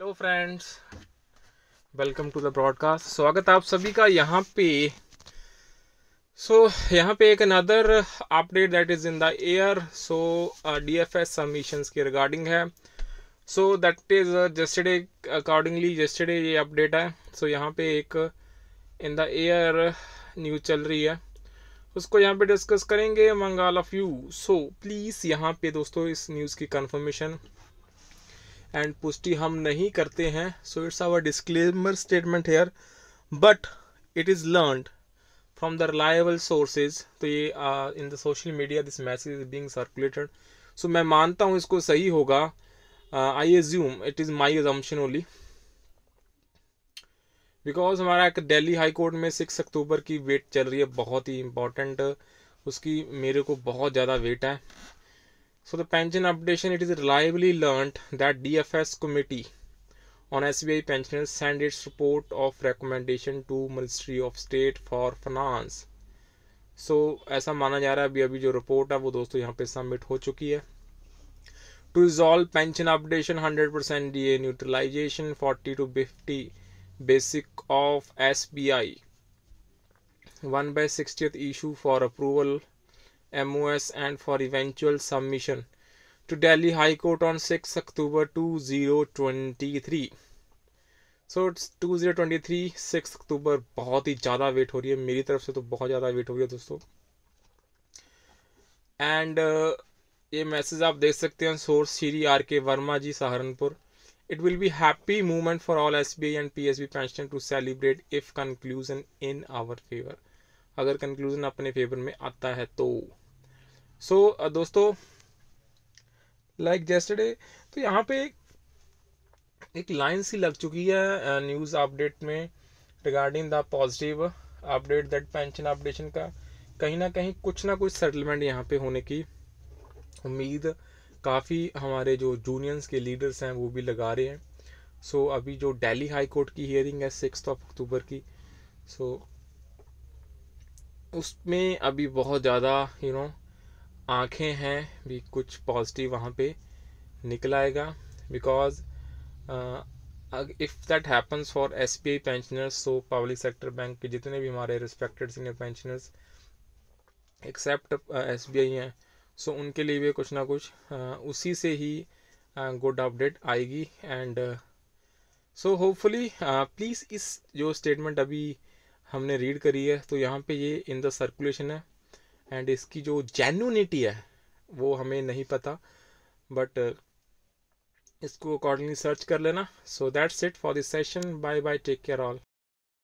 Hello friends welcome to the broadcast स्वागत आप सभी का यहाँ पे सो so, यहाँ पे एक another update that is in the air so D F S submissions के रिगार्डिंग है so that is yesterday accordingly yesterday ये अपडेट है सो so, यहाँ पे एक इन द एयर न्यूज चल रही है उसको यहाँ पे डिस्कस करेंगे मंगाल ऑफ यू सो प्लीज़ यहाँ पे दोस्तों इस न्यूज़ की कंफर्मेशन एंड पुष्टि हम नहीं करते हैं so it's our disclaimer statement here but it is learn from the reliable sources तो ये in the social media this message is being circulated so मैं मानता हूँ इसको सही होगा I assume it is my assumption only because हमारा एक दिल्ली हाई कोर्ट में सिक्स अक्टूबर की वेट चल रही है बहुत ही इम्पोर्टेंट उसकी मेरे को बहुत ज़्यादा वेट है So the pension updation, it is reliably learnt that DFS committee on SBI pensioners send its report of recommendation to Ministry of State for Finance. So so, ऐसा माना जा रहा है अभी अभी जो रिपोर्ट है वो दोस्तों यहाँ पे सबमिट हो चुकी है to resolve pension updation 100% percent D A neutralisation forty two fifty basic of S B I one by sixtieth issue for approval MOS and for eventual submission to Delhi High Court on 6 October 2023. So two zero twenty three six October बहुत ही ज़्यादा wait हो रही है मेरी तरफ से तो बहुत ज़्यादा वेट हो रही है दोस्तों एंड uh, ये मैसेज आप देख सकते हैं source Shri R K Verma ji Saharanpur it will be happy movement for all S B I and P S B pension to celebrate if conclusion in our favour अगर कंक्लूजन अपने फेवर में आता है तो सो so, uh, दोस्तों लाइक like जेस्टरडे तो यहाँ पे एक एक लाइन सी लग चुकी है न्यूज़ uh, अपडेट में regarding the positive update that pension updation का कहीं ना कहीं कुछ ना कुछ सेटलमेंट यहाँ पे होने की उम्मीद काफ़ी हमारे जो जूनियर्स के लीडर्स हैं वो भी लगा रहे हैं सो so, अभी जो डेली हाई कोर्ट की हियरिंग है सिक्स ऑफ अक्टूबर की सो so, उसमें अभी बहुत ज़्यादा यू नो आँखें हैं भी कुछ पॉजिटिव वहाँ पे निकल आएगा because if that happens for S B I pensioners so public sector bank के जितने भी हमारे respected senior pensioners except S B I हैं सो उनके लिए भी कुछ ना कुछ uh, उसी से ही गुड uh, अपडेट आएगी एंड सो होपफुली प्लीज़ इस जो स्टेटमेंट अभी हमने रीड करी है तो यहाँ पे ये इन द सर्कुलेशन है एंड इसकी जो जेन्यूनिटी है वो हमें नहीं पता बट इसको अकॉर्डिंगली सर्च कर लेना so that's it for this session bye bye take care all